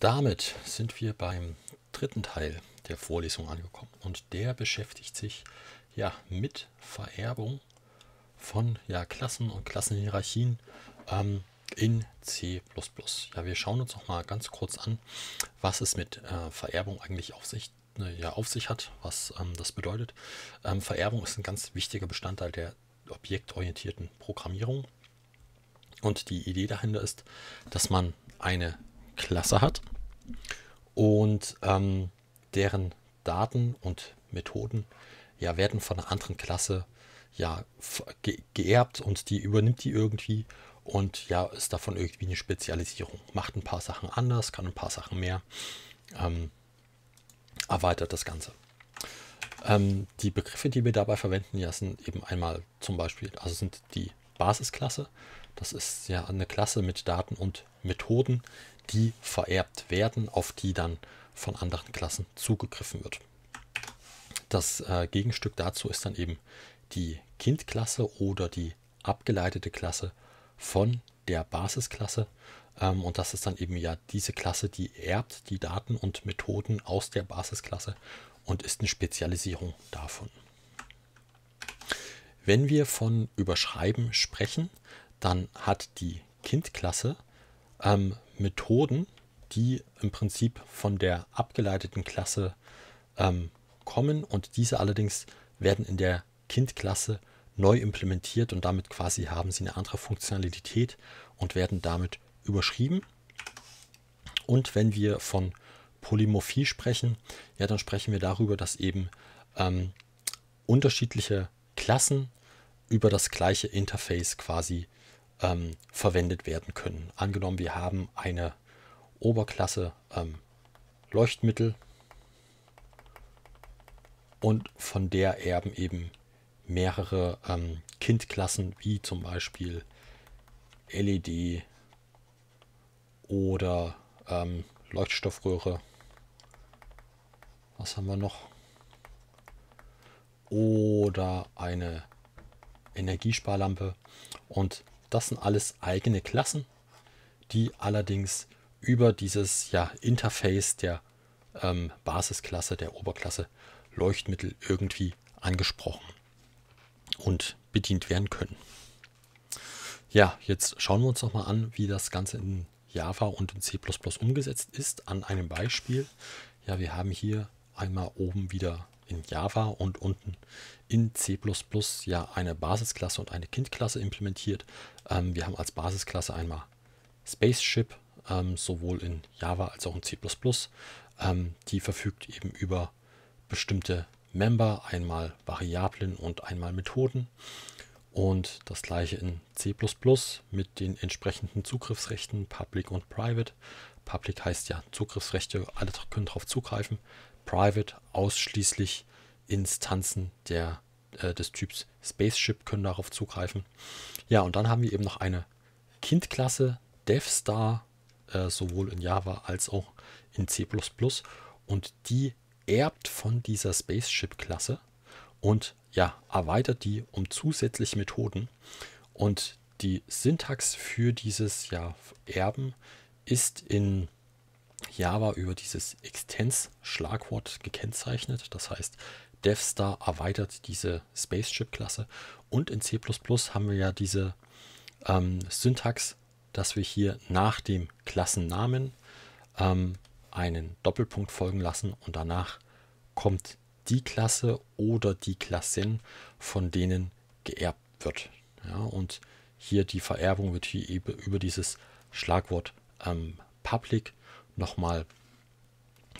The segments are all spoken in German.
Damit sind wir beim dritten Teil der Vorlesung angekommen und der beschäftigt sich ja mit Vererbung von ja, Klassen und Klassenhierarchien ähm, in C++. Ja, wir schauen uns noch mal ganz kurz an, was es mit äh, Vererbung eigentlich auf sich, äh, ja, auf sich hat, was ähm, das bedeutet. Ähm, Vererbung ist ein ganz wichtiger Bestandteil der objektorientierten Programmierung. Und die Idee dahinter ist, dass man eine Klasse hat und ähm, deren Daten und Methoden ja werden von einer anderen Klasse ja ge geerbt und die übernimmt die irgendwie und ja ist davon irgendwie eine Spezialisierung. Macht ein paar Sachen anders, kann ein paar Sachen mehr, ähm, erweitert das Ganze. Ähm, die Begriffe, die wir dabei verwenden, ja, sind eben einmal zum Beispiel, also sind die Basisklasse, das ist ja eine Klasse mit Daten und Methoden, die vererbt werden, auf die dann von anderen Klassen zugegriffen wird. Das äh, Gegenstück dazu ist dann eben die Kindklasse oder die abgeleitete Klasse von der Basisklasse. Ähm, und das ist dann eben ja diese Klasse, die erbt die Daten und Methoden aus der Basisklasse und ist eine Spezialisierung davon. Wenn wir von Überschreiben sprechen, dann hat die Kindklasse ähm, Methoden, die im Prinzip von der abgeleiteten Klasse ähm, kommen und diese allerdings werden in der Kindklasse neu implementiert und damit quasi haben sie eine andere Funktionalität und werden damit überschrieben. Und wenn wir von Polymorphie sprechen, ja, dann sprechen wir darüber, dass eben ähm, unterschiedliche Klassen über das gleiche Interface quasi ähm, verwendet werden können. Angenommen, wir haben eine Oberklasse ähm, Leuchtmittel und von der erben eben mehrere ähm, Kindklassen wie zum Beispiel LED oder ähm, Leuchtstoffröhre. Was haben wir noch? Oder eine Energiesparlampe. Und das sind alles eigene Klassen, die allerdings über dieses ja, Interface der ähm, Basisklasse, der Oberklasse Leuchtmittel irgendwie angesprochen und bedient werden können. Ja, jetzt schauen wir uns nochmal an, wie das Ganze in Java und in C++ umgesetzt ist, an einem Beispiel. Ja, wir haben hier einmal oben wieder in Java und unten in C++ ja eine Basisklasse und eine Kindklasse implementiert. Ähm, wir haben als Basisklasse einmal Spaceship, ähm, sowohl in Java als auch in C++. Ähm, die verfügt eben über bestimmte Member, einmal Variablen und einmal Methoden. Und das gleiche in C mit den entsprechenden Zugriffsrechten Public und Private. Public heißt ja Zugriffsrechte, alle können darauf zugreifen. Private ausschließlich Instanzen der, äh, des Typs Spaceship können darauf zugreifen. Ja, und dann haben wir eben noch eine Kindklasse DevStar, äh, sowohl in Java als auch in C++. Und die erbt von dieser Spaceship-Klasse und ja, erweitert die um zusätzliche Methoden. Und die Syntax für dieses ja, Erben ist in Java über dieses Extens-Schlagwort gekennzeichnet. Das heißt, DevStar erweitert diese Spaceship-Klasse. Und in C haben wir ja diese ähm, Syntax, dass wir hier nach dem Klassennamen ähm, einen Doppelpunkt folgen lassen und danach kommt die Klasse oder die Klassen, von denen geerbt wird. Ja, und hier die Vererbung wird hier über dieses Schlagwort ähm, public nochmal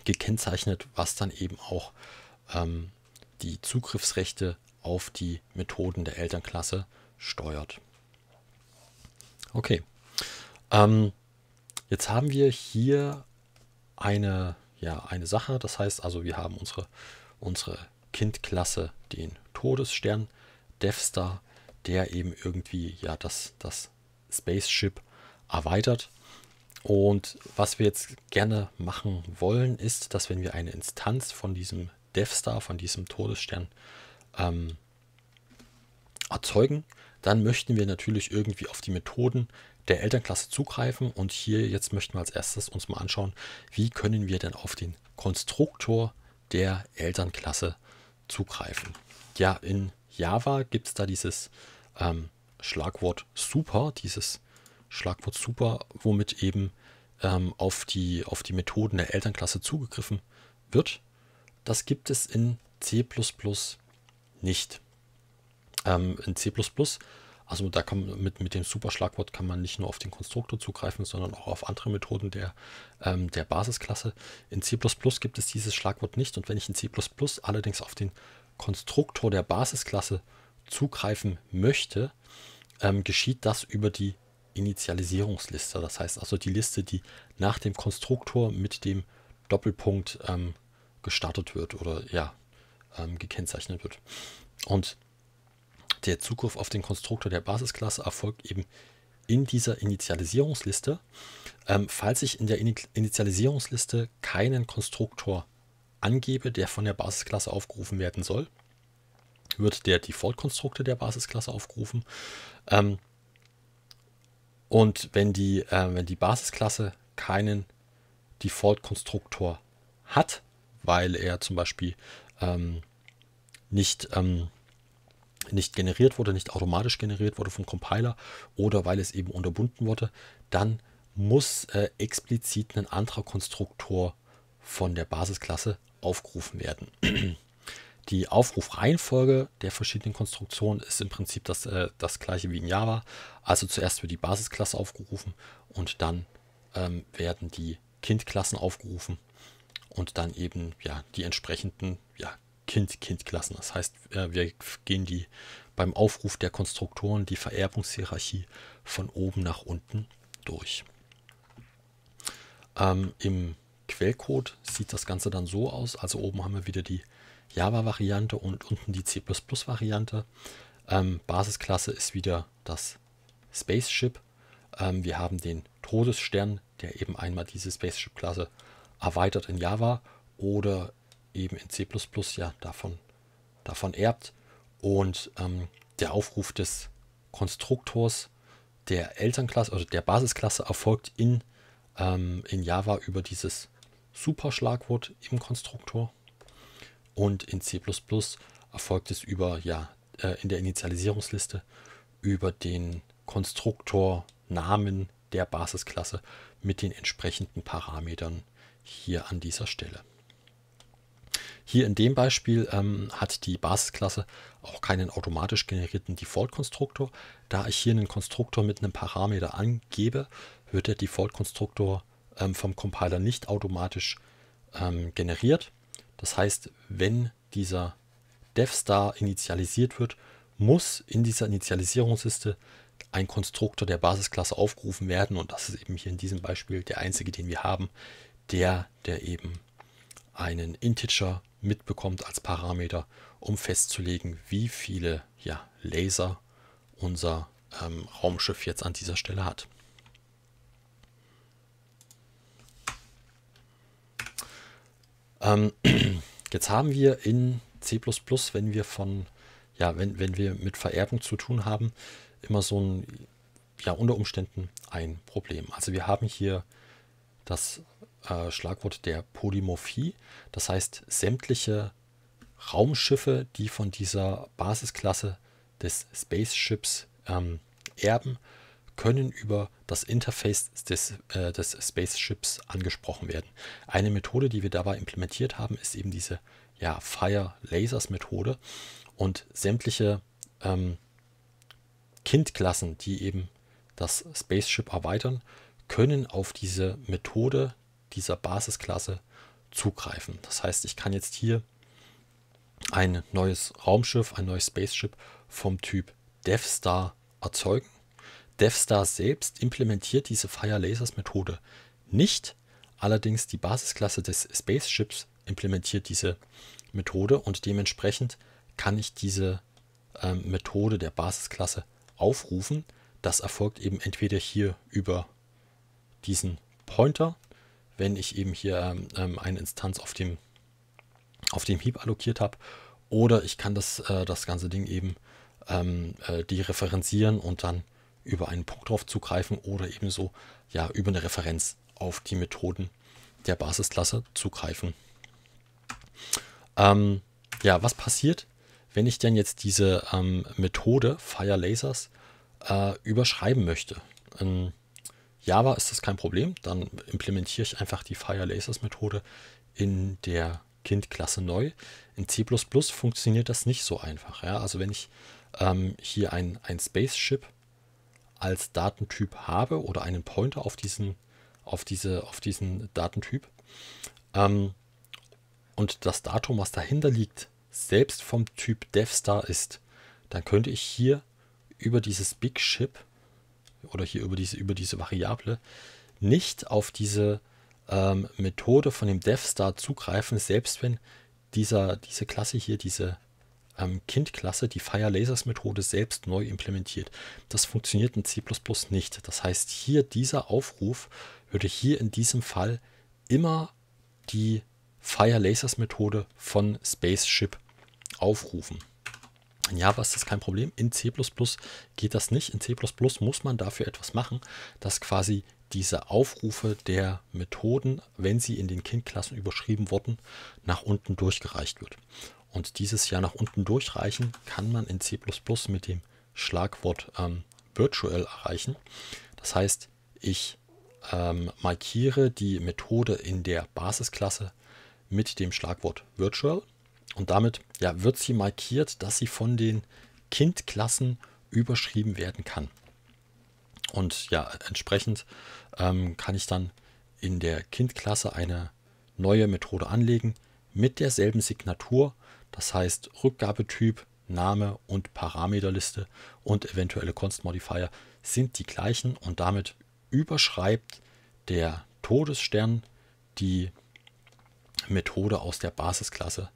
gekennzeichnet, was dann eben auch ähm, die Zugriffsrechte auf die Methoden der Elternklasse steuert. Okay, ähm, jetzt haben wir hier eine, ja, eine Sache, das heißt also, wir haben unsere, unsere Kindklasse, den Todesstern, DevStar, der eben irgendwie ja das, das Spaceship erweitert und was wir jetzt gerne machen wollen, ist, dass wenn wir eine Instanz von diesem Death Star, von diesem Todesstern ähm, erzeugen, dann möchten wir natürlich irgendwie auf die Methoden der Elternklasse zugreifen. Und hier jetzt möchten wir als erstes uns mal anschauen, wie können wir denn auf den Konstruktor der Elternklasse zugreifen. Ja, in Java gibt es da dieses ähm, Schlagwort super, dieses Schlagwort Super, womit eben ähm, auf, die, auf die Methoden der Elternklasse zugegriffen wird. Das gibt es in C nicht. Ähm, in C, also da kann mit, mit dem Super-Schlagwort kann man nicht nur auf den Konstruktor zugreifen, sondern auch auf andere Methoden der, ähm, der Basisklasse. In C gibt es dieses Schlagwort nicht und wenn ich in C allerdings auf den Konstruktor der Basisklasse zugreifen möchte, ähm, geschieht das über die Initialisierungsliste. Das heißt also die Liste, die nach dem Konstruktor mit dem Doppelpunkt ähm, gestartet wird oder ja, ähm, gekennzeichnet wird. Und der Zugriff auf den Konstruktor der Basisklasse erfolgt eben in dieser Initialisierungsliste. Ähm, falls ich in der Initialisierungsliste keinen Konstruktor angebe, der von der Basisklasse aufgerufen werden soll, wird der Default-Konstruktor der Basisklasse aufgerufen. Ähm, und wenn die, äh, wenn die Basisklasse keinen Default-Konstruktor hat, weil er zum Beispiel ähm, nicht, ähm, nicht generiert wurde, nicht automatisch generiert wurde vom Compiler oder weil es eben unterbunden wurde, dann muss äh, explizit ein anderer Konstruktor von der Basisklasse aufgerufen werden die Aufrufreihenfolge der verschiedenen Konstruktionen ist im Prinzip das, äh, das gleiche wie in Java. Also zuerst wird die Basisklasse aufgerufen und dann ähm, werden die Kindklassen aufgerufen und dann eben ja, die entsprechenden ja, kind kindklassen Das heißt, äh, wir gehen die beim Aufruf der Konstruktoren die Vererbungshierarchie von oben nach unten durch. Ähm, Im Quellcode sieht das Ganze dann so aus. Also oben haben wir wieder die Java-Variante und unten die C++-Variante. Ähm, Basisklasse ist wieder das Spaceship. Ähm, wir haben den Todesstern, der eben einmal diese Spaceship-Klasse erweitert in Java oder eben in C++ ja davon, davon erbt. Und ähm, der Aufruf des Konstruktors der Elternklasse oder also der Basisklasse erfolgt in, ähm, in Java über dieses Super Schlagwort im Konstruktor. Und in C erfolgt es über, ja, äh, in der Initialisierungsliste über den Konstruktornamen der Basisklasse mit den entsprechenden Parametern hier an dieser Stelle. Hier in dem Beispiel ähm, hat die Basisklasse auch keinen automatisch generierten Default-Konstruktor. Da ich hier einen Konstruktor mit einem Parameter angebe, wird der Default-Konstruktor ähm, vom Compiler nicht automatisch ähm, generiert. Das heißt, wenn dieser DevStar initialisiert wird, muss in dieser Initialisierungsliste ein Konstruktor der Basisklasse aufgerufen werden und das ist eben hier in diesem Beispiel der einzige, den wir haben, der, der eben einen Integer mitbekommt als Parameter, um festzulegen, wie viele ja, Laser unser ähm, Raumschiff jetzt an dieser Stelle hat. Ähm, jetzt haben wir in C, wenn wir von, ja, wenn, wenn wir mit Vererbung zu tun haben, immer so ein, ja, unter Umständen ein Problem. Also wir haben hier das äh, Schlagwort der Polymorphie, das heißt sämtliche Raumschiffe, die von dieser Basisklasse des Spaceships ähm, erben, können über das Interface des, äh, des Spaceships angesprochen werden. Eine Methode, die wir dabei implementiert haben, ist eben diese ja, Fire Lasers Methode und sämtliche ähm, Kindklassen, die eben das Spaceship erweitern, können auf diese Methode dieser Basisklasse zugreifen. Das heißt, ich kann jetzt hier ein neues Raumschiff, ein neues Spaceship vom Typ Death Star erzeugen DevStar selbst implementiert diese Fire-Lasers-Methode nicht, allerdings die Basisklasse des Spaceships implementiert diese Methode und dementsprechend kann ich diese ähm, Methode der Basisklasse aufrufen. Das erfolgt eben entweder hier über diesen Pointer, wenn ich eben hier ähm, ähm eine Instanz auf dem, auf dem Heap allokiert habe, oder ich kann das, äh, das ganze Ding eben ähm, äh, dereferenzieren und dann über einen Punkt drauf zugreifen oder ebenso ja, über eine Referenz auf die Methoden der Basisklasse zugreifen. Ähm, ja, was passiert, wenn ich denn jetzt diese ähm, Methode FireLasers äh, überschreiben möchte? In Java ist das kein Problem, dann implementiere ich einfach die firelasers Methode in der Kind-Klasse neu. In C++ funktioniert das nicht so einfach. Ja? Also wenn ich ähm, hier ein, ein Spaceship als Datentyp habe oder einen Pointer auf diesen, auf diese, auf diesen Datentyp ähm, und das Datum, was dahinter liegt, selbst vom Typ DevStar ist, dann könnte ich hier über dieses Big Ship oder hier über diese, über diese Variable nicht auf diese ähm, Methode von dem DevStar zugreifen, selbst wenn dieser, diese Klasse hier, diese ähm, Kind-Klasse die Fire Lasers Methode selbst neu implementiert. Das funktioniert in C++ nicht. Das heißt, hier dieser Aufruf würde hier in diesem Fall immer die Fire Lasers Methode von Spaceship aufrufen. In Java ist das kein Problem, in C++ geht das nicht. In C++ muss man dafür etwas machen, dass quasi diese Aufrufe der Methoden, wenn sie in den Kindklassen überschrieben wurden, nach unten durchgereicht wird und dieses Jahr nach unten durchreichen kann man in C++ mit dem Schlagwort ähm, virtual erreichen. Das heißt, ich ähm, markiere die Methode in der Basisklasse mit dem Schlagwort virtual und damit ja, wird sie markiert, dass sie von den Kindklassen überschrieben werden kann. Und ja, entsprechend ähm, kann ich dann in der Kindklasse eine neue Methode anlegen mit derselben Signatur, das heißt Rückgabetyp, Name und Parameterliste und eventuelle Const Modifier sind die gleichen und damit überschreibt der Todesstern die Methode aus der Basisklasse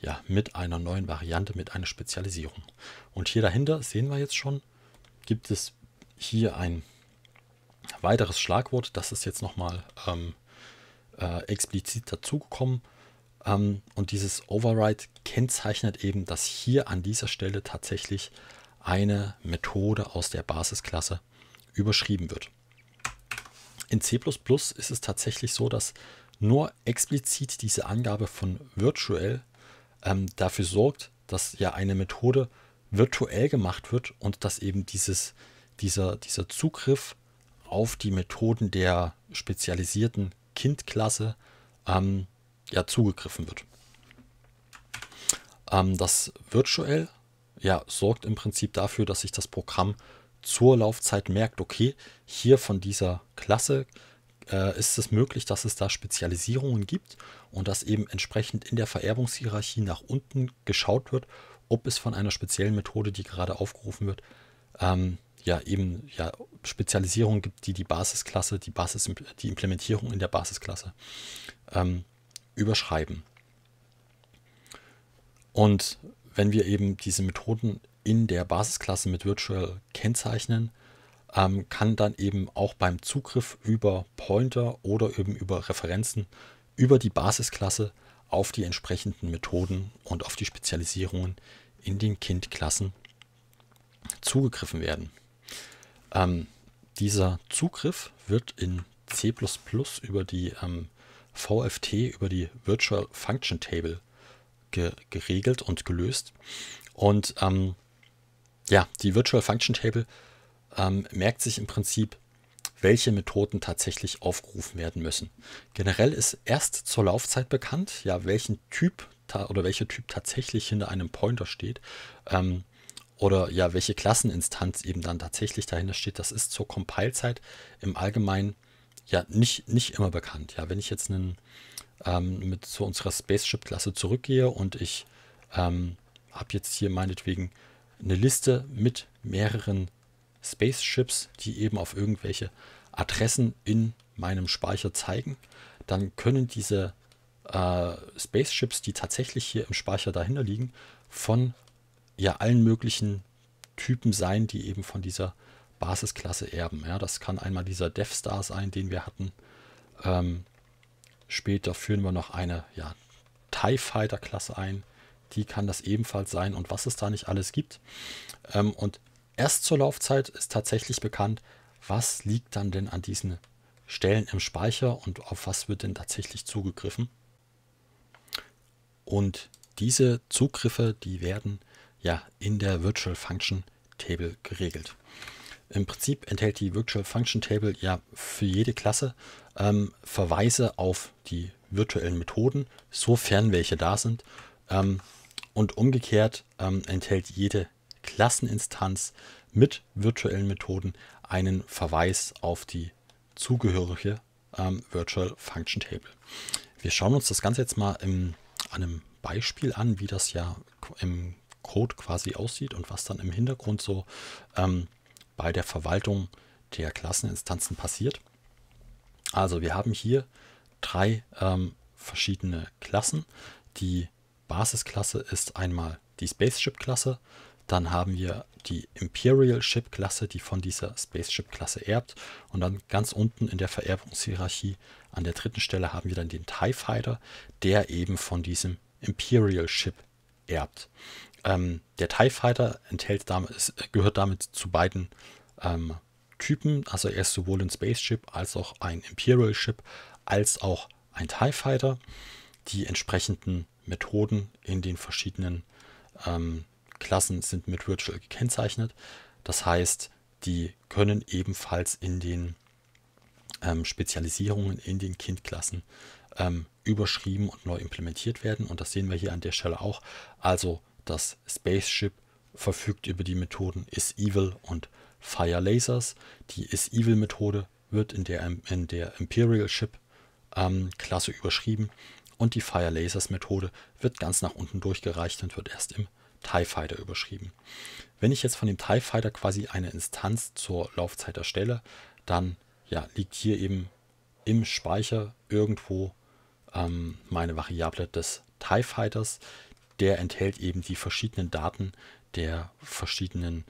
ja, mit einer neuen Variante, mit einer Spezialisierung. Und hier dahinter sehen wir jetzt schon, gibt es hier ein weiteres Schlagwort, das ist jetzt nochmal ähm, äh, explizit dazugekommen ähm, und dieses Override kennzeichnet eben, dass hier an dieser Stelle tatsächlich eine Methode aus der Basisklasse überschrieben wird. In C++ ist es tatsächlich so, dass nur explizit diese Angabe von virtuell ähm, dafür sorgt, dass ja eine Methode virtuell gemacht wird und dass eben dieses, dieser, dieser Zugriff auf die Methoden der spezialisierten Kindklasse ähm, ja zugegriffen wird. Ähm, das virtuell ja, sorgt im Prinzip dafür, dass sich das Programm zur Laufzeit merkt, okay, hier von dieser Klasse äh, ist es möglich, dass es da Spezialisierungen gibt und dass eben entsprechend in der Vererbungshierarchie nach unten geschaut wird, ob es von einer speziellen Methode, die gerade aufgerufen wird, ähm, ja eben ja, Spezialisierungen gibt, die die Basisklasse, die, Basis, die Implementierung in der Basisklasse ähm, überschreiben. Und wenn wir eben diese Methoden in der Basisklasse mit Virtual kennzeichnen, ähm, kann dann eben auch beim Zugriff über Pointer oder eben über Referenzen über die Basisklasse auf die entsprechenden Methoden und auf die Spezialisierungen in den Kindklassen zugegriffen werden. Ähm, dieser Zugriff wird in C++ über die ähm, VFT über die Virtual Function Table ge geregelt und gelöst. Und ähm, ja, die Virtual Function Table ähm, merkt sich im Prinzip, welche Methoden tatsächlich aufgerufen werden müssen. Generell ist erst zur Laufzeit bekannt, ja, welchen Typ oder welcher Typ tatsächlich hinter einem Pointer steht. Ähm, oder ja, welche Klasseninstanz eben dann tatsächlich dahinter steht, das ist zur Compile-Zeit im Allgemeinen ja nicht, nicht immer bekannt. Ja, wenn ich jetzt einen, ähm, mit zu unserer Spaceship-Klasse zurückgehe und ich ähm, habe jetzt hier meinetwegen eine Liste mit mehreren Spaceships, die eben auf irgendwelche Adressen in meinem Speicher zeigen, dann können diese äh, Spaceships, die tatsächlich hier im Speicher dahinter liegen, von ja allen möglichen Typen sein, die eben von dieser Basisklasse erben. Ja, das kann einmal dieser DevStar sein, den wir hatten. Ähm, später führen wir noch eine ja, TIE Fighter Klasse ein. Die kann das ebenfalls sein und was es da nicht alles gibt. Ähm, und erst zur Laufzeit ist tatsächlich bekannt, was liegt dann denn an diesen Stellen im Speicher und auf was wird denn tatsächlich zugegriffen. Und diese Zugriffe, die werden ja in der Virtual Function Table geregelt. Im Prinzip enthält die Virtual Function Table ja für jede Klasse ähm, Verweise auf die virtuellen Methoden, sofern welche da sind. Ähm, und umgekehrt ähm, enthält jede Klasseninstanz mit virtuellen Methoden einen Verweis auf die zugehörige ähm, Virtual Function Table. Wir schauen uns das Ganze jetzt mal im, an einem Beispiel an, wie das ja im Code quasi aussieht und was dann im Hintergrund so ähm, bei der Verwaltung der Klasseninstanzen passiert. Also wir haben hier drei ähm, verschiedene Klassen. Die Basisklasse ist einmal die Spaceship-Klasse, dann haben wir die Imperial Ship-Klasse, die von dieser Spaceship-Klasse erbt. Und dann ganz unten in der Vererbungshierarchie an der dritten Stelle haben wir dann den TIE Fighter, der eben von diesem Imperial Ship erbt. Ähm, der TIE Fighter enthält damit, gehört damit zu beiden ähm, Typen. Also er ist sowohl ein Spaceship als auch ein Imperial Ship, als auch ein TIE Fighter. Die entsprechenden Methoden in den verschiedenen ähm, Klassen sind mit Virtual gekennzeichnet. Das heißt, die können ebenfalls in den ähm, Spezialisierungen in den Kindklassen ähm, überschrieben und neu implementiert werden. Und das sehen wir hier an der Stelle auch. Also das Spaceship verfügt über die Methoden Is-Evil und Fire Lasers. Die Is-Evil-Methode wird in der, in der Imperial Ship-Klasse ähm, überschrieben und die Fire Lasers-Methode wird ganz nach unten durchgereicht und wird erst im TIE Fighter überschrieben. Wenn ich jetzt von dem TIE Fighter quasi eine Instanz zur Laufzeit erstelle, dann ja, liegt hier eben im Speicher irgendwo ähm, meine Variable des TIE Fighters der enthält eben die verschiedenen Daten der verschiedenen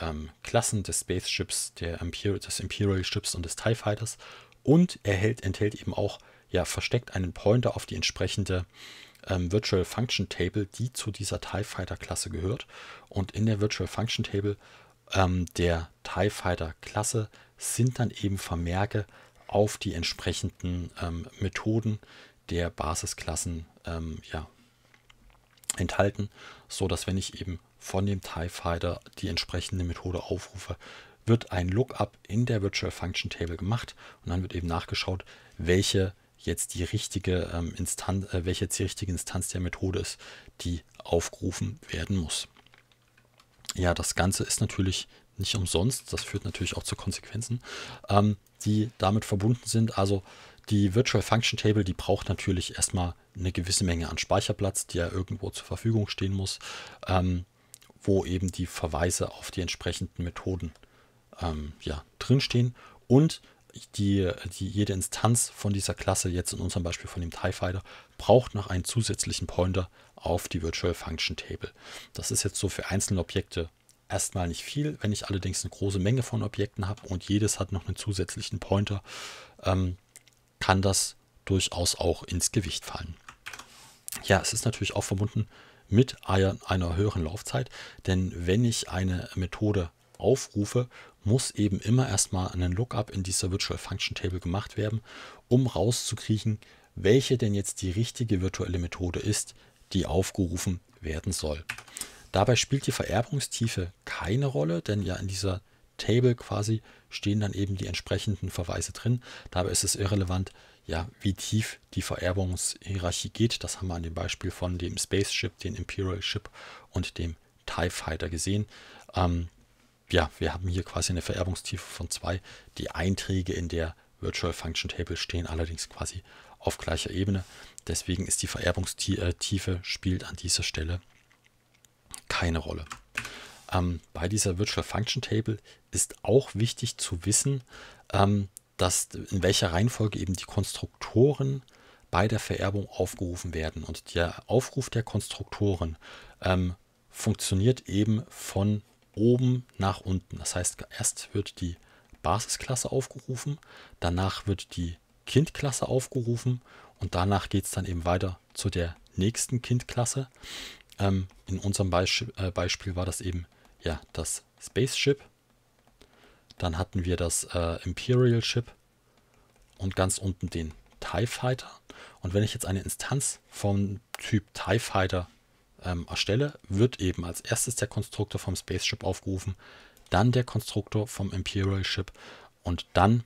ähm, Klassen des Spaceships, der Imperial, des Imperial Ships und des TIE Fighters und er hält, enthält eben auch, ja, versteckt einen Pointer auf die entsprechende ähm, Virtual Function Table, die zu dieser TIE Fighter Klasse gehört und in der Virtual Function Table ähm, der TIE Fighter Klasse sind dann eben Vermerke auf die entsprechenden ähm, Methoden der Basisklassen ähm, ja, enthalten, so dass wenn ich eben von dem TIE Fighter die entsprechende Methode aufrufe, wird ein Lookup in der Virtual Function Table gemacht und dann wird eben nachgeschaut, welche jetzt die richtige ähm, Instanz, äh, welche jetzt die richtige Instanz der Methode ist, die aufgerufen werden muss. Ja, das Ganze ist natürlich nicht umsonst. Das führt natürlich auch zu Konsequenzen, ähm, die damit verbunden sind. Also die Virtual Function Table, die braucht natürlich erstmal eine gewisse Menge an Speicherplatz, die ja irgendwo zur Verfügung stehen muss, ähm, wo eben die Verweise auf die entsprechenden Methoden ähm, ja, drinstehen und die, die, jede Instanz von dieser Klasse, jetzt in unserem Beispiel von dem TIE Fighter, braucht noch einen zusätzlichen Pointer auf die Virtual Function Table. Das ist jetzt so für einzelne Objekte erstmal nicht viel. Wenn ich allerdings eine große Menge von Objekten habe und jedes hat noch einen zusätzlichen Pointer, ähm, kann das durchaus auch ins Gewicht fallen. Ja, es ist natürlich auch verbunden mit einer höheren Laufzeit, denn wenn ich eine Methode aufrufe, muss eben immer erstmal ein Lookup in dieser Virtual Function Table gemacht werden, um rauszukriegen, welche denn jetzt die richtige virtuelle Methode ist, die aufgerufen werden soll. Dabei spielt die Vererbungstiefe keine Rolle, denn ja in dieser Table quasi stehen dann eben die entsprechenden Verweise drin. Dabei ist es irrelevant, ja, wie tief die Vererbungshierarchie geht. Das haben wir an dem Beispiel von dem Spaceship, dem Imperial Ship und dem TIE Fighter gesehen. Ähm, ja, wir haben hier quasi eine Vererbungstiefe von zwei. Die Einträge in der Virtual Function Table stehen allerdings quasi auf gleicher Ebene. Deswegen ist die Vererbungstiefe äh, spielt an dieser Stelle keine Rolle. Ähm, bei dieser Virtual Function Table ist auch wichtig zu wissen, ähm, dass in welcher Reihenfolge eben die Konstruktoren bei der Vererbung aufgerufen werden. Und der Aufruf der Konstruktoren ähm, funktioniert eben von oben nach unten. Das heißt, erst wird die Basisklasse aufgerufen, danach wird die Kindklasse aufgerufen und danach geht es dann eben weiter zu der nächsten Kindklasse. Ähm, in unserem Beisp äh, Beispiel war das eben ja das Spaceship dann hatten wir das äh, Imperial Ship und ganz unten den TIE Fighter. Und wenn ich jetzt eine Instanz vom Typ TIE Fighter ähm, erstelle, wird eben als erstes der Konstruktor vom Spaceship aufgerufen, dann der Konstruktor vom Imperial Ship und dann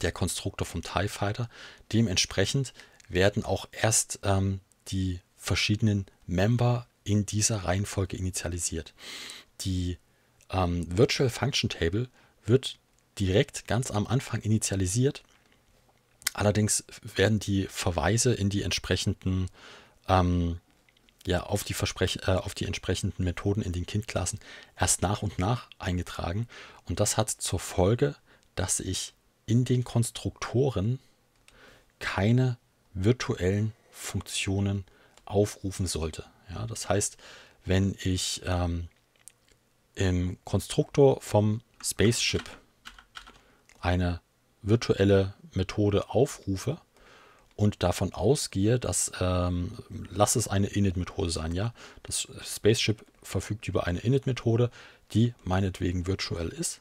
der Konstruktor vom TIE Fighter. Dementsprechend werden auch erst ähm, die verschiedenen Member in dieser Reihenfolge initialisiert. Die ähm, Virtual Function Table wird direkt ganz am Anfang initialisiert. Allerdings werden die Verweise in die entsprechenden ähm, ja, auf die, Versprech äh, auf die entsprechenden Methoden in den Kindklassen erst nach und nach eingetragen. Und das hat zur Folge, dass ich in den Konstruktoren keine virtuellen Funktionen aufrufen sollte. Ja, das heißt, wenn ich ähm, im Konstruktor vom Spaceship eine virtuelle Methode aufrufe und davon ausgehe, dass, ähm, lass es eine Init-Methode sein, ja, das Spaceship verfügt über eine Init-Methode, die meinetwegen virtuell ist,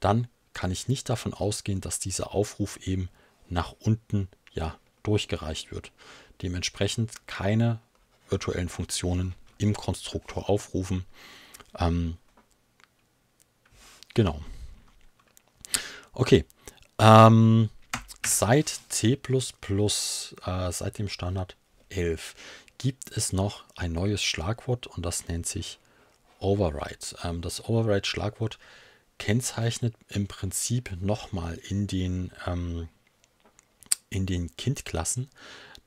dann kann ich nicht davon ausgehen, dass dieser Aufruf eben nach unten ja, durchgereicht wird. Dementsprechend keine virtuellen Funktionen im Konstruktor aufrufen. Ähm, Genau. Okay. Ähm, seit C++, äh, seit dem Standard 11, gibt es noch ein neues Schlagwort und das nennt sich Override. Ähm, das Override-Schlagwort kennzeichnet im Prinzip nochmal in den, ähm, in den Kindklassen,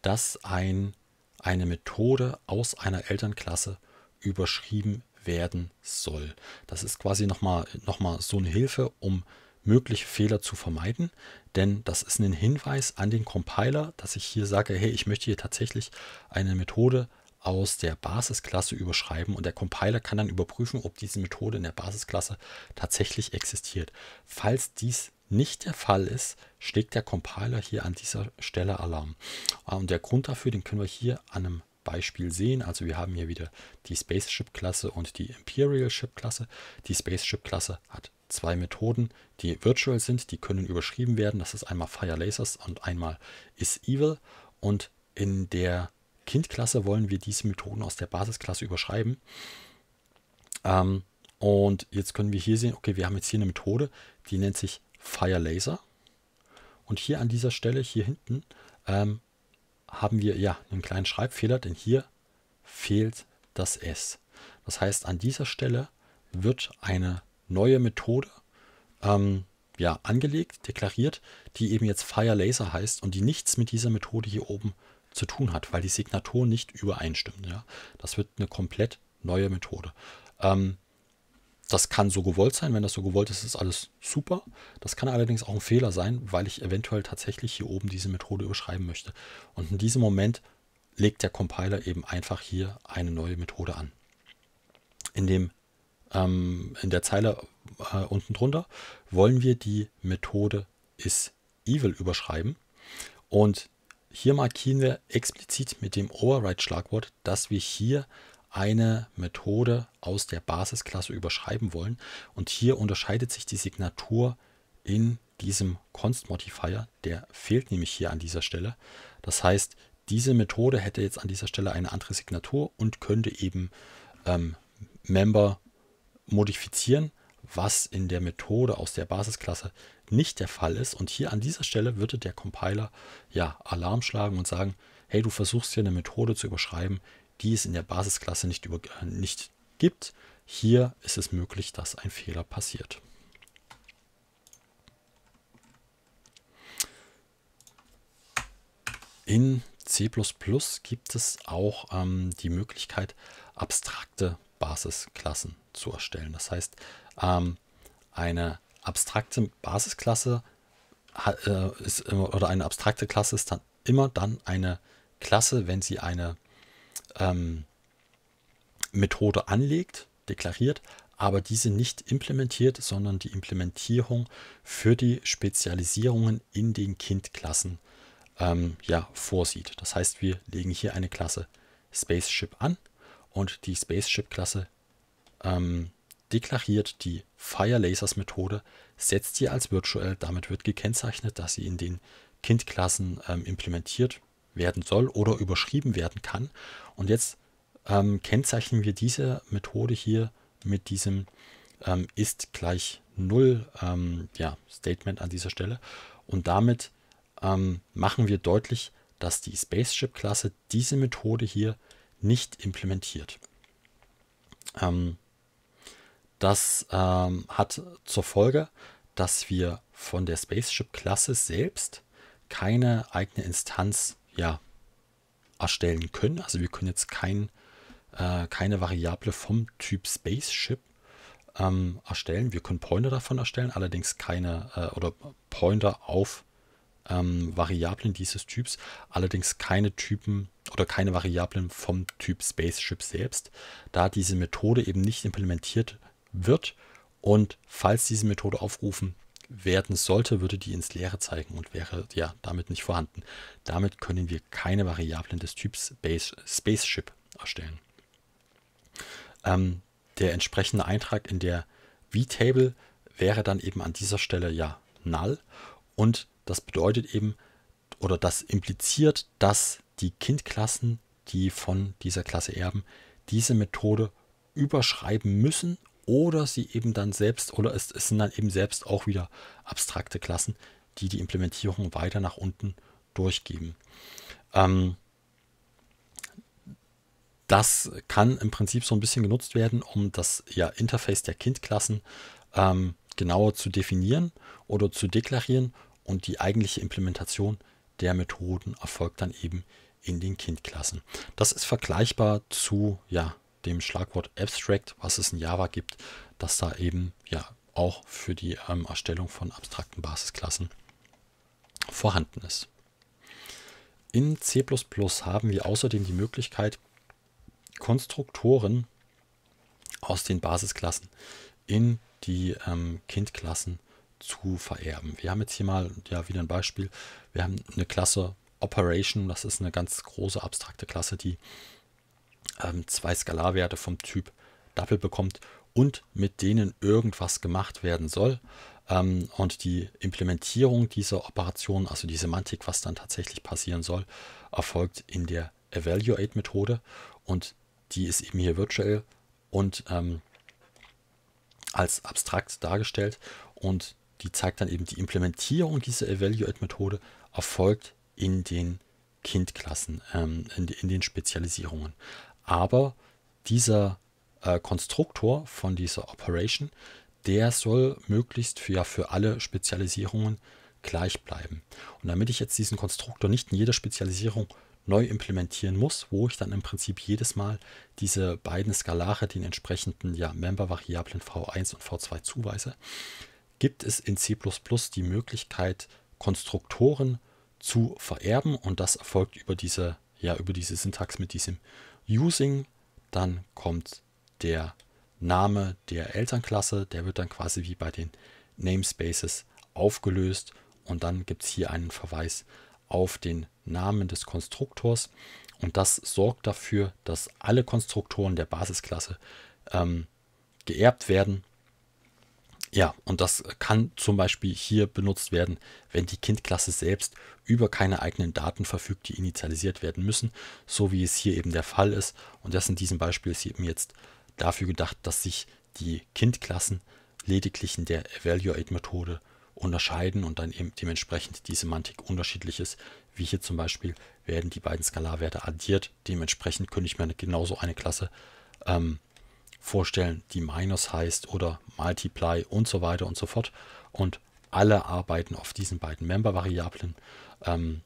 dass ein, eine Methode aus einer Elternklasse überschrieben werden soll. Das ist quasi nochmal noch mal so eine Hilfe, um mögliche Fehler zu vermeiden, denn das ist ein Hinweis an den Compiler, dass ich hier sage, hey, ich möchte hier tatsächlich eine Methode aus der Basisklasse überschreiben und der Compiler kann dann überprüfen, ob diese Methode in der Basisklasse tatsächlich existiert. Falls dies nicht der Fall ist, schlägt der Compiler hier an dieser Stelle Alarm. Ah, und der Grund dafür, den können wir hier an einem Beispiel sehen. Also wir haben hier wieder die Spaceship-Klasse und die Imperial-Ship-Klasse. Die Spaceship-Klasse hat zwei Methoden, die virtual sind, die können überschrieben werden. Das ist einmal Fire Lasers und einmal Is Evil. Und in der Kind-Klasse wollen wir diese Methoden aus der Basisklasse überschreiben. Ähm, und jetzt können wir hier sehen, okay, wir haben jetzt hier eine Methode, die nennt sich Fire Laser. Und hier an dieser Stelle, hier hinten, ähm, haben wir ja einen kleinen Schreibfehler, denn hier fehlt das S. Das heißt, an dieser Stelle wird eine neue Methode ähm, ja, angelegt, deklariert, die eben jetzt Fire Laser heißt und die nichts mit dieser Methode hier oben zu tun hat, weil die Signaturen nicht übereinstimmen. Ja? Das wird eine komplett neue Methode. Ähm, das kann so gewollt sein. Wenn das so gewollt ist, ist alles super. Das kann allerdings auch ein Fehler sein, weil ich eventuell tatsächlich hier oben diese Methode überschreiben möchte. Und in diesem Moment legt der Compiler eben einfach hier eine neue Methode an. In, dem, ähm, in der Zeile äh, unten drunter wollen wir die Methode isEvil überschreiben. Und hier markieren wir explizit mit dem Override-Schlagwort, dass wir hier eine Methode aus der Basisklasse überschreiben wollen. Und hier unterscheidet sich die Signatur in diesem Const Modifier. Der fehlt nämlich hier an dieser Stelle. Das heißt, diese Methode hätte jetzt an dieser Stelle eine andere Signatur und könnte eben ähm, Member modifizieren, was in der Methode aus der Basisklasse nicht der Fall ist. Und hier an dieser Stelle würde der Compiler ja Alarm schlagen und sagen, hey, du versuchst hier eine Methode zu überschreiben, die es in der Basisklasse nicht, über, äh, nicht gibt. Hier ist es möglich, dass ein Fehler passiert. In C++ gibt es auch ähm, die Möglichkeit, abstrakte Basisklassen zu erstellen. Das heißt, ähm, eine abstrakte Basisklasse äh, ist, oder eine abstrakte Klasse ist dann immer dann eine Klasse, wenn sie eine ähm, Methode anlegt, deklariert, aber diese nicht implementiert, sondern die Implementierung für die Spezialisierungen in den Kindklassen ähm, ja, vorsieht. Das heißt, wir legen hier eine Klasse Spaceship an und die Spaceship-Klasse ähm, deklariert die fire lasers methode setzt sie als virtuell, damit wird gekennzeichnet, dass sie in den Kindklassen ähm, implementiert werden soll oder überschrieben werden kann. Und jetzt ähm, kennzeichnen wir diese Methode hier mit diesem ähm, ist gleich 0 ähm, ja, Statement an dieser Stelle. Und damit ähm, machen wir deutlich, dass die Spaceship-Klasse diese Methode hier nicht implementiert. Ähm, das ähm, hat zur Folge, dass wir von der Spaceship-Klasse selbst keine eigene Instanz ja, erstellen können. Also wir können jetzt kein, äh, keine Variable vom Typ Spaceship ähm, erstellen. Wir können Pointer davon erstellen, allerdings keine äh, oder Pointer auf ähm, Variablen dieses Typs, allerdings keine Typen oder keine Variablen vom Typ Spaceship selbst, da diese Methode eben nicht implementiert wird. Und falls diese Methode aufrufen, werden sollte, würde die ins Leere zeigen und wäre ja damit nicht vorhanden. Damit können wir keine Variablen des Typs Base, Spaceship erstellen. Ähm, der entsprechende Eintrag in der V-Table wäre dann eben an dieser Stelle ja null und das bedeutet eben oder das impliziert, dass die Kindklassen, die von dieser Klasse erben, diese Methode überschreiben müssen oder sie eben dann selbst, oder es, es sind dann eben selbst auch wieder abstrakte Klassen, die die Implementierung weiter nach unten durchgeben. Ähm, das kann im Prinzip so ein bisschen genutzt werden, um das ja, Interface der Kindklassen ähm, genauer zu definieren oder zu deklarieren und die eigentliche Implementation der Methoden erfolgt dann eben in den Kindklassen. Das ist vergleichbar zu ja, dem Schlagwort Abstract, was es in Java gibt, dass da eben ja auch für die ähm, Erstellung von abstrakten Basisklassen vorhanden ist. In C++ haben wir außerdem die Möglichkeit, Konstruktoren aus den Basisklassen in die ähm, Kindklassen zu vererben. Wir haben jetzt hier mal ja, wieder ein Beispiel. Wir haben eine Klasse Operation, das ist eine ganz große abstrakte Klasse, die ähm, zwei Skalarwerte vom Typ Double bekommt und mit denen irgendwas gemacht werden soll. Ähm, und die Implementierung dieser Operation, also die Semantik, was dann tatsächlich passieren soll, erfolgt in der Evaluate-Methode und die ist eben hier virtuell und ähm, als abstrakt dargestellt und die zeigt dann eben die Implementierung dieser Evaluate-Methode erfolgt in den Kindklassen, ähm, in, in, den Spezialisierungen aber dieser äh, Konstruktor von dieser Operation, der soll möglichst für, ja, für alle Spezialisierungen gleich bleiben. Und damit ich jetzt diesen Konstruktor nicht in jeder Spezialisierung neu implementieren muss, wo ich dann im Prinzip jedes Mal diese beiden Skalare den entsprechenden ja, Member-Variablen v1 und v2 zuweise, gibt es in C++ die Möglichkeit, Konstruktoren zu vererben und das erfolgt über diese, ja, über diese Syntax mit diesem Using, dann kommt der Name der Elternklasse, der wird dann quasi wie bei den Namespaces aufgelöst und dann gibt es hier einen Verweis auf den Namen des Konstruktors und das sorgt dafür, dass alle Konstruktoren der Basisklasse ähm, geerbt werden ja, und das kann zum Beispiel hier benutzt werden, wenn die Kindklasse selbst über keine eigenen Daten verfügt, die initialisiert werden müssen, so wie es hier eben der Fall ist. Und das in diesem Beispiel ist eben jetzt dafür gedacht, dass sich die Kindklassen lediglich in der Evaluate-Methode unterscheiden und dann eben dementsprechend die Semantik unterschiedlich ist. Wie hier zum Beispiel werden die beiden Skalarwerte addiert. Dementsprechend könnte ich mir genauso eine Klasse ähm, vorstellen, die Minus heißt oder Multiply und so weiter und so fort. Und alle arbeiten auf diesen beiden Member-Variablen ähm,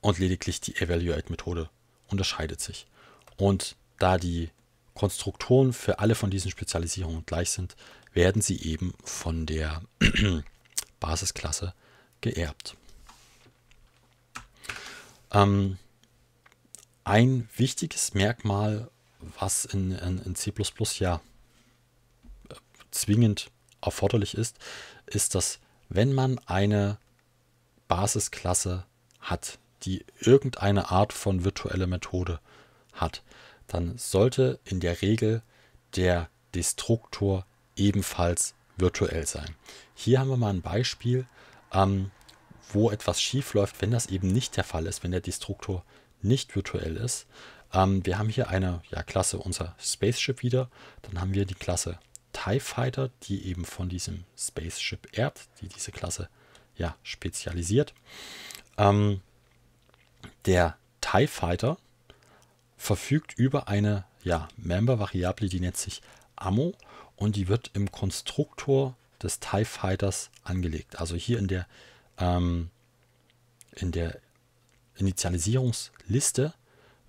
und lediglich die Evaluate-Methode unterscheidet sich. Und da die Konstruktoren für alle von diesen Spezialisierungen gleich sind, werden sie eben von der Basisklasse geerbt. Ähm, ein wichtiges Merkmal was in, in, in C ja äh, zwingend erforderlich ist, ist, dass wenn man eine Basisklasse hat, die irgendeine Art von virtuelle Methode hat, dann sollte in der Regel der Destruktor ebenfalls virtuell sein. Hier haben wir mal ein Beispiel, ähm, wo etwas schief läuft, wenn das eben nicht der Fall ist, wenn der Destruktor nicht virtuell ist. Ähm, wir haben hier eine ja, Klasse, unser Spaceship wieder. Dann haben wir die Klasse TIE Fighter, die eben von diesem Spaceship erbt, die diese Klasse ja, spezialisiert. Ähm, der TIE Fighter verfügt über eine ja, Member-Variable, die nennt sich Ammo und die wird im Konstruktor des TIE Fighters angelegt. Also hier in der, ähm, in der Initialisierungsliste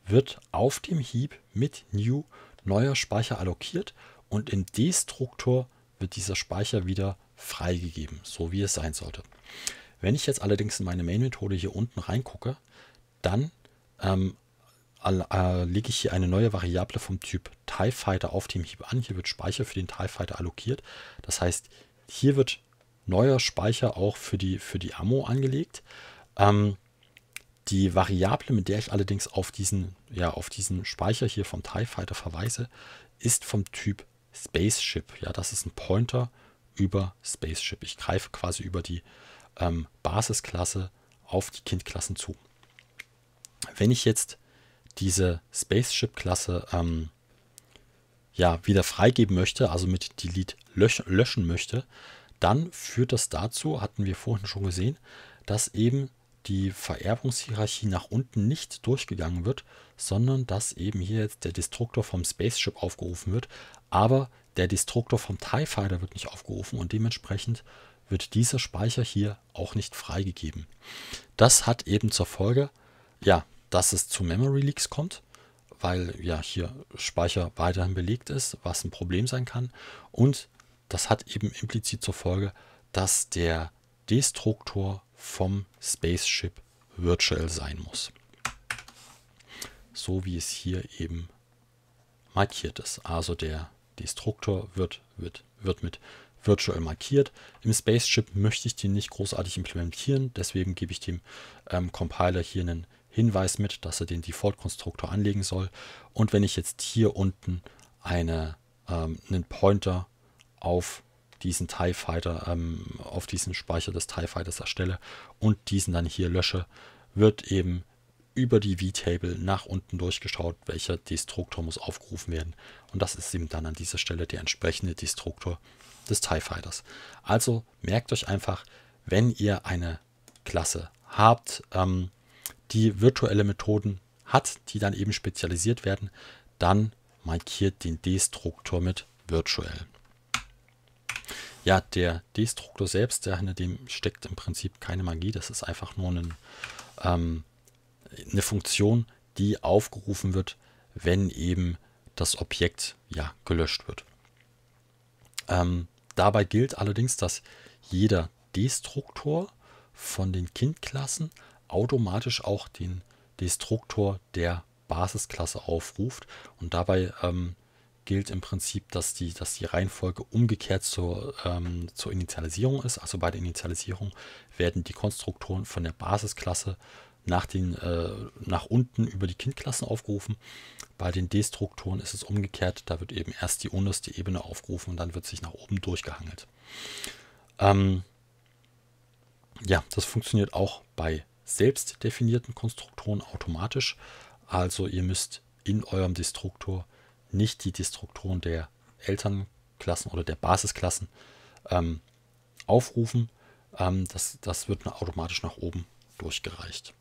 wird auf dem Heap mit new neuer Speicher allokiert und im Destruktor wird dieser Speicher wieder freigegeben, so wie es sein sollte. Wenn ich jetzt allerdings in meine Main-Methode hier unten reingucke, dann ähm, äh, lege ich hier eine neue Variable vom Typ TIE Fighter auf dem Heap an. Hier wird Speicher für den TIE Fighter allokiert. Das heißt, hier wird neuer Speicher auch für die, für die Ammo angelegt. Ähm, die Variable, mit der ich allerdings auf diesen, ja, auf diesen Speicher hier vom TIE Fighter verweise, ist vom Typ Spaceship. Ja, das ist ein Pointer über Spaceship. Ich greife quasi über die ähm, Basisklasse auf die Kindklassen zu. Wenn ich jetzt diese Spaceship-Klasse ähm, ja, wieder freigeben möchte, also mit Delete lösch löschen möchte, dann führt das dazu, hatten wir vorhin schon gesehen, dass eben die Vererbungshierarchie nach unten nicht durchgegangen wird, sondern dass eben hier jetzt der Destruktor vom Spaceship aufgerufen wird, aber der Destruktor vom TIE Fighter wird nicht aufgerufen und dementsprechend wird dieser Speicher hier auch nicht freigegeben. Das hat eben zur Folge, ja, dass es zu Memory Leaks kommt, weil ja hier Speicher weiterhin belegt ist, was ein Problem sein kann und das hat eben implizit zur Folge, dass der Destruktor vom Spaceship virtual sein muss. So wie es hier eben markiert ist. Also der Destruktor wird, wird, wird mit virtual markiert. Im Spaceship möchte ich den nicht großartig implementieren, deswegen gebe ich dem ähm, Compiler hier einen Hinweis mit, dass er den Default-Konstruktor anlegen soll. Und wenn ich jetzt hier unten eine, ähm, einen Pointer auf diesen TIE Fighter ähm, auf diesen Speicher des TIE Fighters erstelle und diesen dann hier lösche, wird eben über die V-Table nach unten durchgeschaut, welcher Destruktor muss aufgerufen werden. Und das ist eben dann an dieser Stelle der entsprechende Destruktor des TIE Fighters. Also merkt euch einfach, wenn ihr eine Klasse habt, ähm, die virtuelle Methoden hat, die dann eben spezialisiert werden, dann markiert den Destruktor mit virtuell. Ja, der Destruktor selbst, der hinter dem steckt im Prinzip keine Magie. Das ist einfach nur ein, ähm, eine Funktion, die aufgerufen wird, wenn eben das Objekt ja gelöscht wird. Ähm, dabei gilt allerdings, dass jeder Destruktor von den Kindklassen automatisch auch den Destruktor der Basisklasse aufruft und dabei ähm, gilt im Prinzip, dass die, dass die Reihenfolge umgekehrt zur, ähm, zur Initialisierung ist. Also bei der Initialisierung werden die Konstruktoren von der Basisklasse nach, den, äh, nach unten über die Kindklassen aufgerufen. Bei den Destruktoren ist es umgekehrt. Da wird eben erst die unterste Ebene aufgerufen und dann wird sich nach oben durchgehangelt. Ähm, ja, das funktioniert auch bei selbst definierten Konstruktoren automatisch. Also ihr müsst in eurem Destruktor nicht die Destruktoren der Elternklassen oder der Basisklassen ähm, aufrufen. Ähm, das, das wird automatisch nach oben durchgereicht.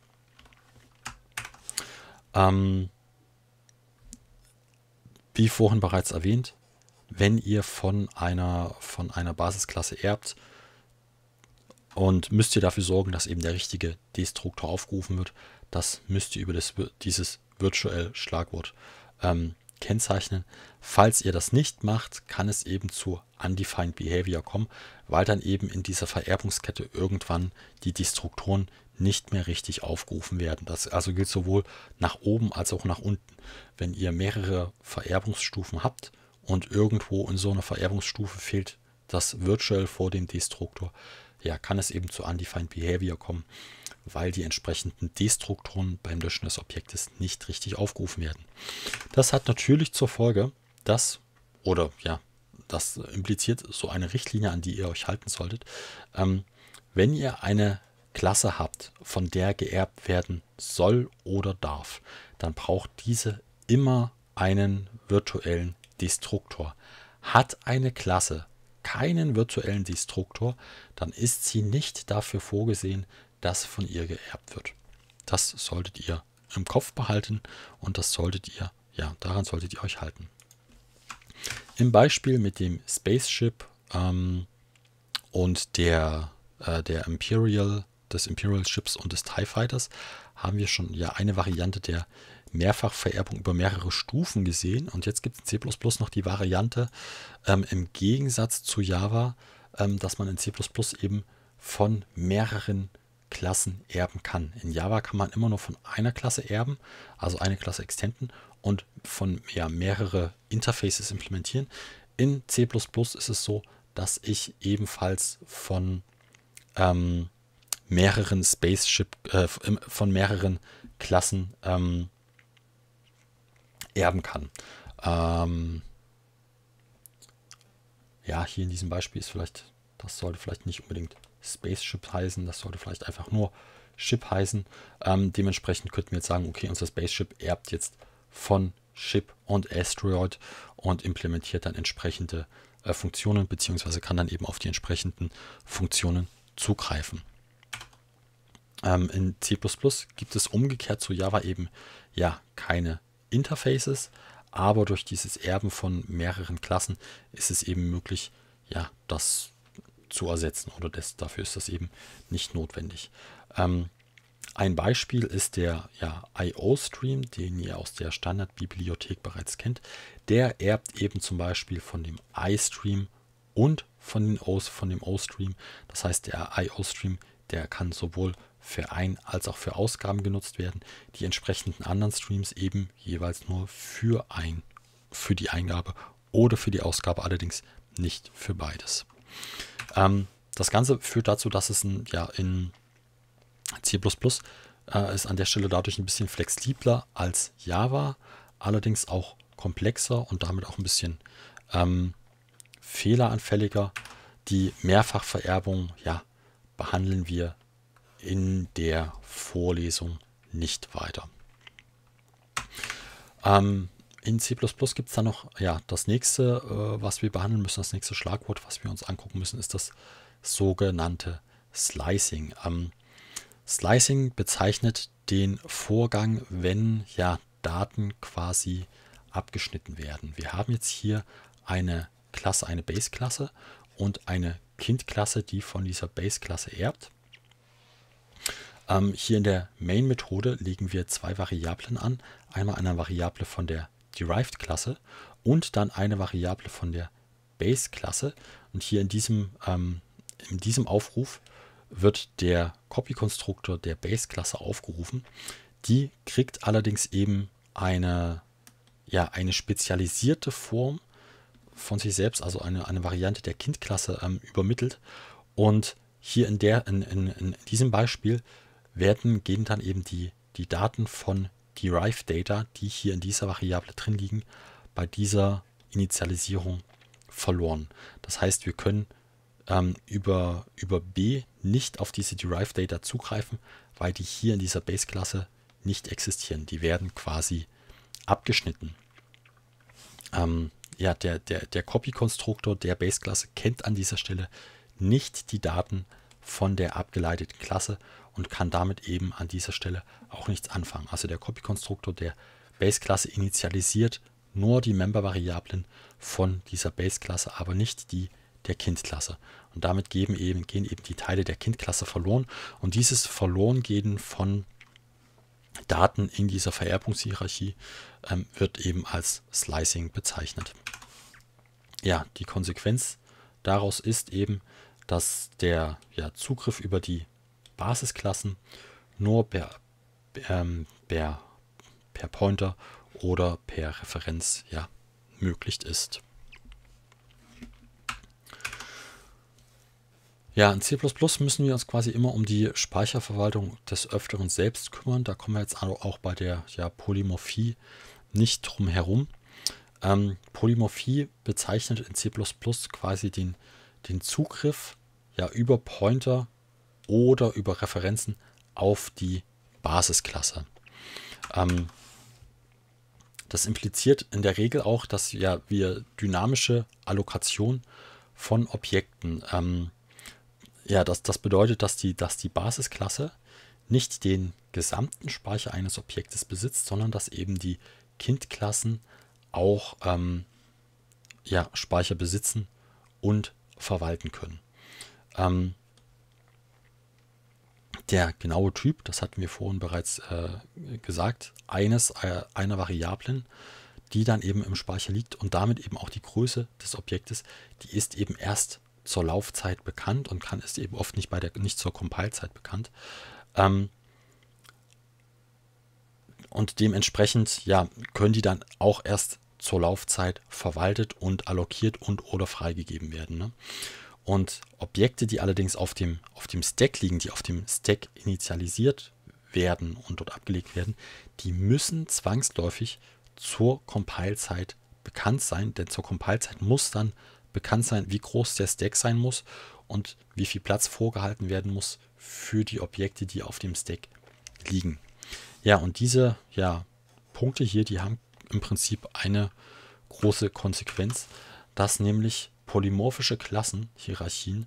Ähm, wie vorhin bereits erwähnt, wenn ihr von einer, von einer Basisklasse erbt und müsst ihr dafür sorgen, dass eben der richtige Destruktor aufgerufen wird, das müsst ihr über das, dieses Virtual-Schlagwort ähm, kennzeichnen. Falls ihr das nicht macht, kann es eben zu Undefined Behavior kommen, weil dann eben in dieser Vererbungskette irgendwann die Destruktoren nicht mehr richtig aufgerufen werden. Das also gilt sowohl nach oben als auch nach unten. Wenn ihr mehrere Vererbungsstufen habt und irgendwo in so einer Vererbungsstufe fehlt das Virtual vor dem Destruktor, ja, kann es eben zu Undefined Behavior kommen weil die entsprechenden Destruktoren beim Löschen des Objektes nicht richtig aufgerufen werden. Das hat natürlich zur Folge, dass, oder ja, das impliziert so eine Richtlinie, an die ihr euch halten solltet, ähm, wenn ihr eine Klasse habt, von der geerbt werden soll oder darf, dann braucht diese immer einen virtuellen Destruktor. Hat eine Klasse keinen virtuellen Destruktor, dann ist sie nicht dafür vorgesehen, das von ihr geerbt wird. Das solltet ihr im Kopf behalten und das solltet ihr, ja, daran solltet ihr euch halten. Im Beispiel mit dem Spaceship ähm, und der, äh, der Imperial, des Imperial Ships und des TIE Fighters haben wir schon ja eine Variante der Mehrfachvererbung über mehrere Stufen gesehen. Und jetzt gibt es in C noch die Variante ähm, im Gegensatz zu Java, ähm, dass man in C eben von mehreren Klassen erben kann. In Java kann man immer nur von einer Klasse erben, also eine Klasse extenden und von ja, mehrere Interfaces implementieren. In C++ ist es so, dass ich ebenfalls von ähm, mehreren Spaceship, äh, von mehreren Klassen ähm, erben kann. Ähm, ja, hier in diesem Beispiel ist vielleicht, das sollte vielleicht nicht unbedingt Spaceship heißen. Das sollte vielleicht einfach nur Ship heißen. Ähm, dementsprechend könnten wir jetzt sagen, okay, unser Spaceship erbt jetzt von Ship und Asteroid und implementiert dann entsprechende äh, Funktionen, beziehungsweise kann dann eben auf die entsprechenden Funktionen zugreifen. Ähm, in C++ gibt es umgekehrt zu Java eben ja keine Interfaces, aber durch dieses Erben von mehreren Klassen ist es eben möglich, ja, dass zu ersetzen oder das, dafür ist das eben nicht notwendig. Ähm, ein Beispiel ist der ja, IO-Stream, den ihr aus der Standardbibliothek bereits kennt. Der erbt eben zum Beispiel von dem iStream und von, den O's, von dem O-Stream. Das heißt, der IO-Stream, der kann sowohl für Ein- als auch für Ausgaben genutzt werden. Die entsprechenden anderen Streams eben jeweils nur für, ein, für die Eingabe oder für die Ausgabe, allerdings nicht für beides. Ähm, das Ganze führt dazu, dass es ein, ja, in C++ äh, ist an der Stelle dadurch ein bisschen flexibler als Java, allerdings auch komplexer und damit auch ein bisschen ähm, fehleranfälliger. Die Mehrfachvererbung ja, behandeln wir in der Vorlesung nicht weiter. Ähm, in C gibt es dann noch, ja, das nächste, äh, was wir behandeln müssen, das nächste Schlagwort, was wir uns angucken müssen, ist das sogenannte Slicing. Ähm, Slicing bezeichnet den Vorgang, wenn ja Daten quasi abgeschnitten werden. Wir haben jetzt hier eine Klasse, eine Base-Klasse und eine Kind-Klasse, die von dieser Base-Klasse erbt. Ähm, hier in der Main-Methode legen wir zwei Variablen an. Einmal eine Variable von der Derived-Klasse und dann eine Variable von der Base-Klasse. Und hier in diesem, ähm, in diesem Aufruf wird der Copy-Konstruktor der Base-Klasse aufgerufen. Die kriegt allerdings eben eine, ja, eine spezialisierte Form von sich selbst, also eine, eine Variante der Kind-Klasse ähm, übermittelt. Und hier in, der, in, in, in diesem Beispiel werden, gehen dann eben die, die Daten von Derive Data, die hier in dieser Variable drin liegen, bei dieser Initialisierung verloren. Das heißt, wir können ähm, über, über B nicht auf diese Derive Data zugreifen, weil die hier in dieser Base-Klasse nicht existieren. Die werden quasi abgeschnitten. Ähm, ja, der, der, der Copy-Konstruktor der Base-Klasse kennt an dieser Stelle nicht die Daten von der abgeleiteten Klasse und kann damit eben an dieser Stelle auch nichts anfangen. Also der Copy-Konstruktor der Base-Klasse initialisiert nur die Member-Variablen von dieser Base-Klasse, aber nicht die der Kind-Klasse. Und damit geben eben, gehen eben die Teile der Kind-Klasse verloren. Und dieses Verlorengehen von Daten in dieser Vererbungshierarchie ähm, wird eben als Slicing bezeichnet. Ja, die Konsequenz daraus ist eben, dass der ja, Zugriff über die Basisklassen nur per, ähm, per, per Pointer oder per Referenz ja, möglich ist. Ja, in C++ müssen wir uns quasi immer um die Speicherverwaltung des Öfteren selbst kümmern. Da kommen wir jetzt also auch bei der ja, Polymorphie nicht drum herum. Ähm, Polymorphie bezeichnet in C++ quasi den, den Zugriff ja, über Pointer oder über Referenzen auf die Basisklasse. Ähm, das impliziert in der Regel auch, dass ja, wir dynamische Allokation von Objekten, ähm, ja, das, das bedeutet, dass die, dass die Basisklasse nicht den gesamten Speicher eines Objektes besitzt, sondern dass eben die Kindklassen auch ähm, ja, Speicher besitzen und verwalten können. Ähm, der genaue Typ, das hatten wir vorhin bereits äh, gesagt, eines äh, einer Variablen, die dann eben im Speicher liegt und damit eben auch die Größe des Objektes, die ist eben erst zur Laufzeit bekannt und kann ist eben oft nicht bei der nicht zur Compile-Zeit bekannt. Ähm, und dementsprechend ja, können die dann auch erst zur Laufzeit verwaltet und allokiert und oder freigegeben werden. Ne? Und Objekte, die allerdings auf dem, auf dem Stack liegen, die auf dem Stack initialisiert werden und dort abgelegt werden, die müssen zwangsläufig zur Compile-Zeit bekannt sein, denn zur Compile-Zeit muss dann bekannt sein, wie groß der Stack sein muss und wie viel Platz vorgehalten werden muss für die Objekte, die auf dem Stack liegen. Ja, und diese ja, Punkte hier, die haben im Prinzip eine große Konsequenz, dass nämlich polymorphische Klassen, Hierarchien,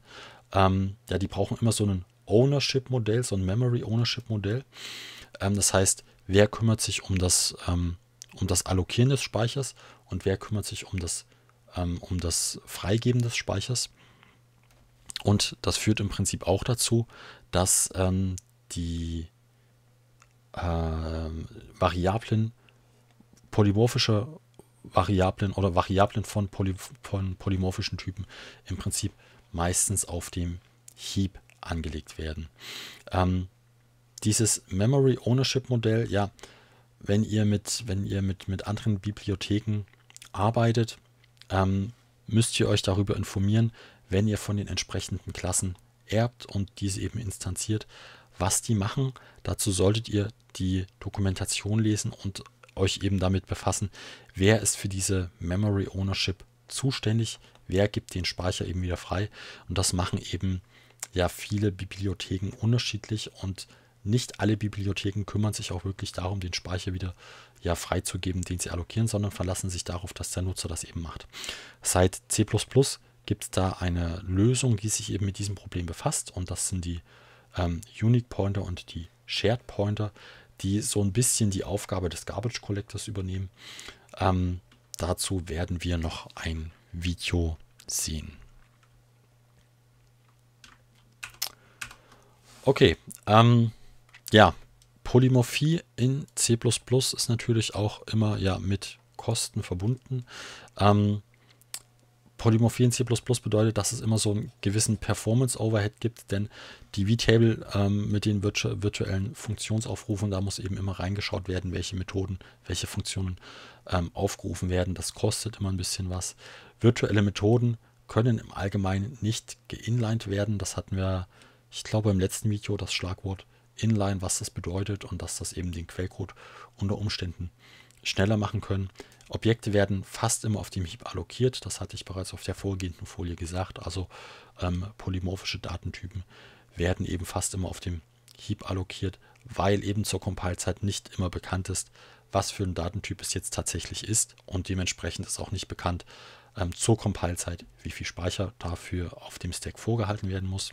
ähm, ja, die brauchen immer so ein Ownership-Modell, so ein Memory-Ownership-Modell. Ähm, das heißt, wer kümmert sich um das, ähm, um das Allokieren des Speichers und wer kümmert sich um das, ähm, um das Freigeben des Speichers. Und das führt im Prinzip auch dazu, dass ähm, die äh, Variablen polymorphischer Variablen oder Variablen von, poly, von polymorphischen Typen im Prinzip meistens auf dem Heap angelegt werden. Ähm, dieses Memory Ownership Modell, ja, wenn ihr mit, wenn ihr mit, mit anderen Bibliotheken arbeitet, ähm, müsst ihr euch darüber informieren, wenn ihr von den entsprechenden Klassen erbt und diese eben instanziert, was die machen. Dazu solltet ihr die Dokumentation lesen und euch eben damit befassen, wer ist für diese Memory Ownership zuständig, wer gibt den Speicher eben wieder frei. Und das machen eben ja viele Bibliotheken unterschiedlich und nicht alle Bibliotheken kümmern sich auch wirklich darum, den Speicher wieder ja, freizugeben, den sie allokieren, sondern verlassen sich darauf, dass der Nutzer das eben macht. Seit C++ gibt es da eine Lösung, die sich eben mit diesem Problem befasst und das sind die ähm, Unique Pointer und die Shared Pointer die so ein bisschen die Aufgabe des Garbage Collectors übernehmen. Ähm, dazu werden wir noch ein Video sehen. Okay, ähm, ja, Polymorphie in C++ ist natürlich auch immer ja mit Kosten verbunden. Ähm, Polymorphie in C++ bedeutet, dass es immer so einen gewissen Performance-Overhead gibt, denn die V-Table ähm, mit den virtu virtuellen Funktionsaufrufen, da muss eben immer reingeschaut werden, welche Methoden, welche Funktionen ähm, aufgerufen werden. Das kostet immer ein bisschen was. Virtuelle Methoden können im Allgemeinen nicht geinlined werden. Das hatten wir, ich glaube, im letzten Video das Schlagwort inline, was das bedeutet und dass das eben den Quellcode unter Umständen schneller machen können. Objekte werden fast immer auf dem Heap allokiert, das hatte ich bereits auf der vorgehenden Folie gesagt. Also ähm, polymorphische Datentypen werden eben fast immer auf dem Heap allokiert, weil eben zur Compilezeit nicht immer bekannt ist, was für ein Datentyp es jetzt tatsächlich ist und dementsprechend ist auch nicht bekannt ähm, zur Compilezeit, wie viel Speicher dafür auf dem Stack vorgehalten werden muss.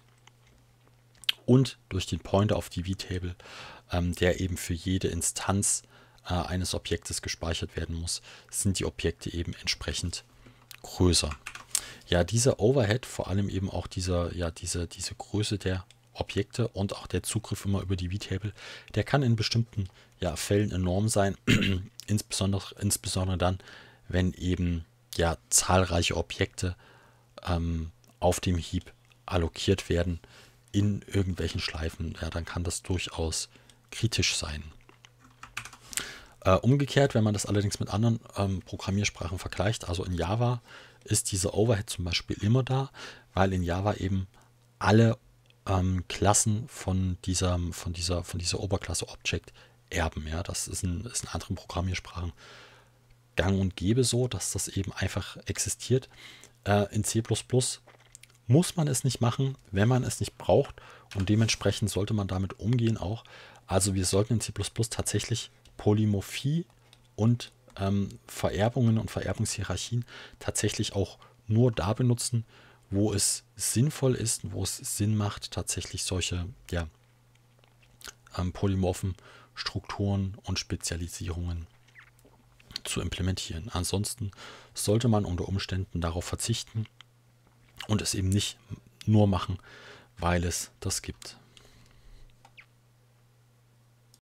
Und durch den Pointer auf die V-Table, ähm, der eben für jede Instanz äh, eines Objektes gespeichert werden muss, sind die Objekte eben entsprechend größer. Ja, dieser Overhead, vor allem eben auch dieser, ja, diese, diese Größe der Objekte und auch der Zugriff immer über die V-Table, der kann in bestimmten ja, Fällen enorm sein, insbesondere, insbesondere dann, wenn eben ja zahlreiche Objekte ähm, auf dem Heap allokiert werden in irgendwelchen Schleifen, ja, dann kann das durchaus kritisch sein. Äh, umgekehrt, wenn man das allerdings mit anderen ähm, Programmiersprachen vergleicht, also in Java ist dieser Overhead zum Beispiel immer da, weil in Java eben alle ähm, Klassen von dieser, von, dieser, von dieser Oberklasse Object erben. Ja? Das ist in, ist in anderen Programmiersprachen gang und gäbe so, dass das eben einfach existiert. Äh, in C++ muss man es nicht machen, wenn man es nicht braucht und dementsprechend sollte man damit umgehen auch. Also wir sollten in C++ tatsächlich Polymorphie und ähm, Vererbungen und Vererbungshierarchien tatsächlich auch nur da benutzen, wo es sinnvoll ist, wo es Sinn macht, tatsächlich solche ja, ähm, polymorphen Strukturen und Spezialisierungen zu implementieren. Ansonsten sollte man unter Umständen darauf verzichten und es eben nicht nur machen, weil es das gibt.